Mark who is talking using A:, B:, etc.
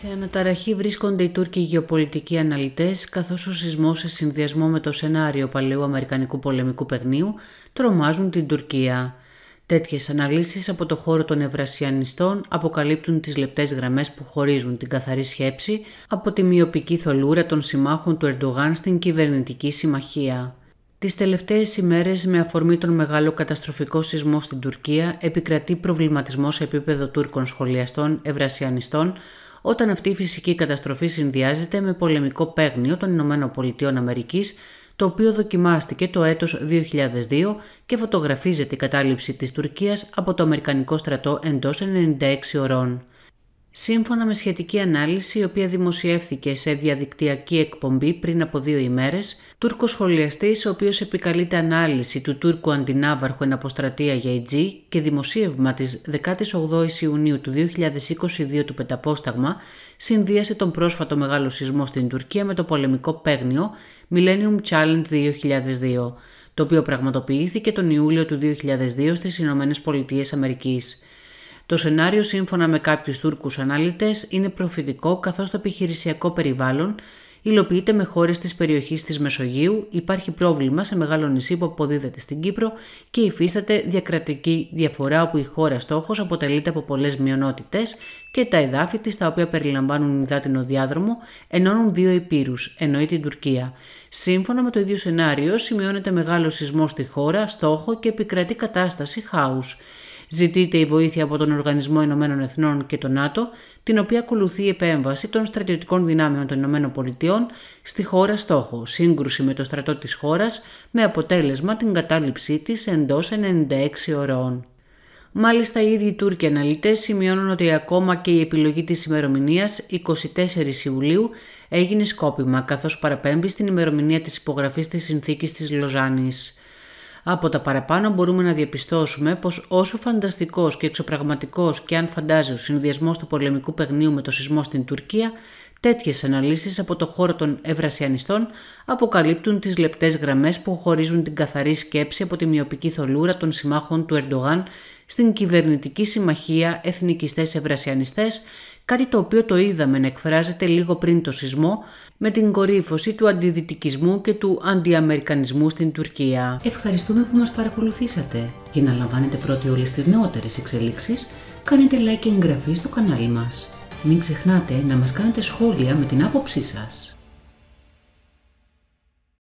A: Σε αναταραχή βρίσκονται οι Τούρκοι γεωπολιτικοί αναλυτές, καθώς ο σεισμός σε συνδυασμό με το σενάριο παλαιού Αμερικανικού πολεμικού παιχνίου τρομάζουν την Τουρκία. Τέτοιες αναλύσεις από το χώρο των Ευρασιανιστών αποκαλύπτουν τις λεπτές γραμμές που χωρίζουν την καθαρή σκέψη από τη μειοπική θολούρα των συμμάχων του Ερντογάν στην κυβερνητική συμμαχία. Τις τελευταίες ημέρες, με αφορμή τον μεγάλο καταστροφικό σεισμό στην Τουρκία, επικρατεί προβληματισμός σε επίπεδο Τούρκων σχολιαστών, Ευρασιανιστών, όταν αυτή η φυσική καταστροφή συνδυάζεται με πολεμικό παίγνιο των Ηνωμένων Πολιτειών Αμερικής, το οποίο δοκιμάστηκε το έτος 2002 και φωτογραφίζεται η κατάληψη της Τουρκίας από το Αμερικανικό στρατό εντός 96 ωρών. Σύμφωνα με σχετική ανάλυση, η οποία δημοσιεύθηκε σε διαδικτυακή εκπομπή πριν από δύο ημέρες, Τούρκος σχολιαστής, ο οποίος επικαλείται ανάλυση του Τούρκου αντινάβαρχου εν αποστρατεία για Ιτζή και δημοσίευμα της 18η Ιουνίου του 2022 του Πενταπόσταγμα, συνδύασε τον πρόσφατο μεγάλο σεισμό στην Τουρκία με το πολεμικό παίγνιο Millennium Challenge 2002, το οποίο πραγματοποιήθηκε τον Ιούλιο του 2002 στις Ηνωμένες Πολιτείες Αμερικής. Το σενάριο σύμφωνα με κάποιους Τούρκους αναλυτές είναι προφητικό καθώς το επιχειρησιακό περιβάλλον υλοποιείται με χώρες της περιοχής της Μεσογείου, υπάρχει πρόβλημα σε μεγάλο νησί που αποδίδεται στην Κύπρο και υφίσταται διακρατική διαφορά όπου η χώρα στόχος αποτελείται από πολλές μειονότητες και τα εδάφη της, τα οποία περιλαμβάνουν υδάτινο διάδρομο, ενώνουν δύο υπήρους, εννοεί την Τουρκία. Σύμφωνα με το ίδιο σενάριο, σημειώνεται μεγάλο σεισμό στη χώρα, στόχο και επικρατεί κατάσταση χάους. Ζητείται η βοήθεια από τον Οργανισμό Ηνωμένων Εθνών και τον ΝΑΤΟ, την οποία ακολουθεί η επέμβαση των στρατιωτικών δυνάμεων των Ηνωμένων Πολιτειών στη χώρα στόχο, σύγκρουση με το στρατό της χώρας, με αποτέλεσμα την κατάληψή της εντός 96 ωρών. Μάλιστα, οι ίδιοι Τούρκοι αναλυτές σημειώνουν ότι ακόμα και η επιλογή της ημερομηνίας 24 Ιουλίου έγινε σκόπιμα, καθώς παραπέμπει στην ημερομηνία της υπογραφής της συνθήκης της Λοζάνης. Από τα παραπάνω μπορούμε να διαπιστώσουμε πως όσο φανταστικός και εξωπραγματικός και αν φαντάζει ο συνδυασμός του πολεμικού παιγνίου με το σεισμό στην Τουρκία, τέτοιες αναλύσεις από το χώρο των ευρασιανιστών αποκαλύπτουν τις λεπτές γραμμές που χωρίζουν την καθαρή σκέψη από τη μειοπική θολούρα των συμμάχων του Ερντογάν στην κυβερνητική συμμαχία Εθνικιστές Ευρασιανιστές κάτι το οποίο το είδαμε να εκφράζεται λίγο πριν το σεισμό με την κορύφωση του αντιδυτικισμού και του αντιαμερικανισμού στην Τουρκία. Ευχαριστούμε που μας παρακολουθήσατε. Για να λαμβάνετε πρώτοι όλες τις νεότερες εξελίξεις, κάνετε like και εγγραφή στο κανάλι μας. Μην ξεχνάτε να μας κάνετε σχόλια με την άποψή σας.